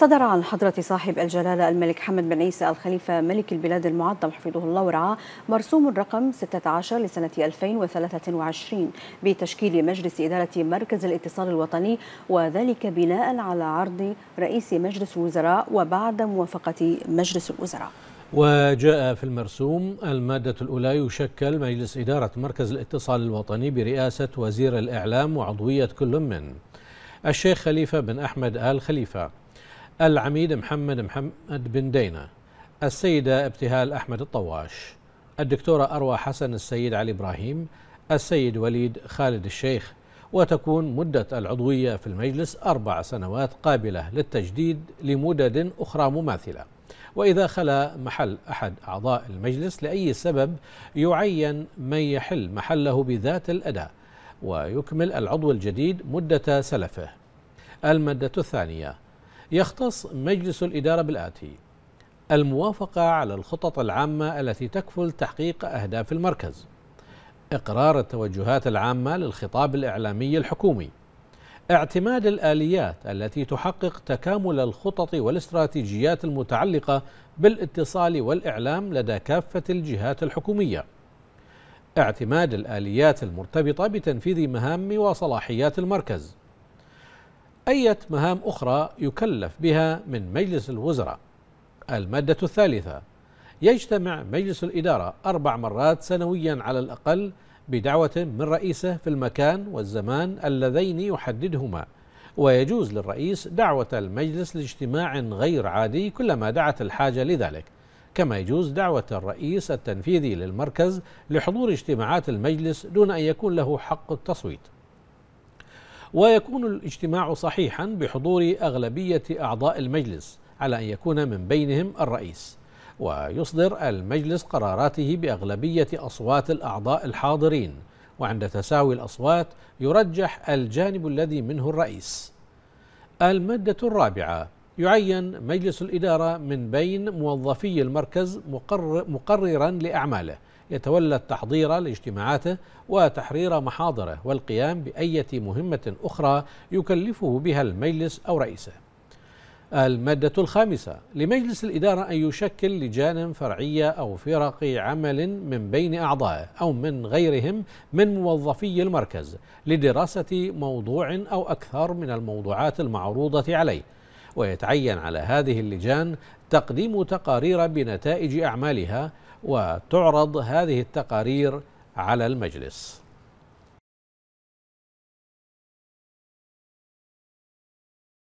صدر عن حضرة صاحب الجلالة الملك حمد بن عيسى الخليفة ملك البلاد المعظم حفظه الله ورعاه مرسوم الرقم 16 لسنة 2023 بتشكيل مجلس إدارة مركز الاتصال الوطني وذلك بناء على عرض رئيس مجلس الوزراء وبعد موافقة مجلس الوزراء وجاء في المرسوم المادة الأولى يشكل مجلس إدارة مركز الاتصال الوطني برئاسة وزير الإعلام وعضوية كل من الشيخ خليفة بن أحمد آل خليفة العميد محمد محمد بن دينا السيدة ابتهال أحمد الطواش الدكتورة أروى حسن السيد علي إبراهيم السيد وليد خالد الشيخ وتكون مدة العضوية في المجلس أربع سنوات قابلة للتجديد لمدد أخرى مماثلة وإذا خلا محل أحد أعضاء المجلس لأي سبب يعين من يحل محله بذات الأداء ويكمل العضو الجديد مدة سلفه المادة الثانية يختص مجلس الإدارة بالآتي الموافقة على الخطط العامة التي تكفل تحقيق أهداف المركز إقرار التوجهات العامة للخطاب الإعلامي الحكومي اعتماد الآليات التي تحقق تكامل الخطط والاستراتيجيات المتعلقة بالاتصال والإعلام لدى كافة الجهات الحكومية اعتماد الآليات المرتبطة بتنفيذ مهام وصلاحيات المركز أية مهام أخرى يكلف بها من مجلس الوزراء المادة الثالثة يجتمع مجلس الإدارة أربع مرات سنويا على الأقل بدعوة من رئيسه في المكان والزمان اللذين يحددهما ويجوز للرئيس دعوة المجلس لاجتماع غير عادي كلما دعت الحاجة لذلك كما يجوز دعوة الرئيس التنفيذي للمركز لحضور اجتماعات المجلس دون أن يكون له حق التصويت ويكون الاجتماع صحيحا بحضور أغلبية أعضاء المجلس على أن يكون من بينهم الرئيس ويصدر المجلس قراراته بأغلبية أصوات الأعضاء الحاضرين وعند تساوي الأصوات يرجح الجانب الذي منه الرئيس المادة الرابعة يعين مجلس الإدارة من بين موظفي المركز مقرر مقررا لأعماله يتولى التحضير لاجتماعاته وتحرير محاضره والقيام بأية مهمة أخرى يكلفه بها المجلس أو رئيسه المادة الخامسة لمجلس الإدارة أن يشكل لجان فرعية أو فرق عمل من بين أعضائه أو من غيرهم من موظفي المركز لدراسة موضوع أو أكثر من الموضوعات المعروضة عليه ويتعين على هذه اللجان تقديم تقارير بنتائج أعمالها وتعرض هذه التقارير على المجلس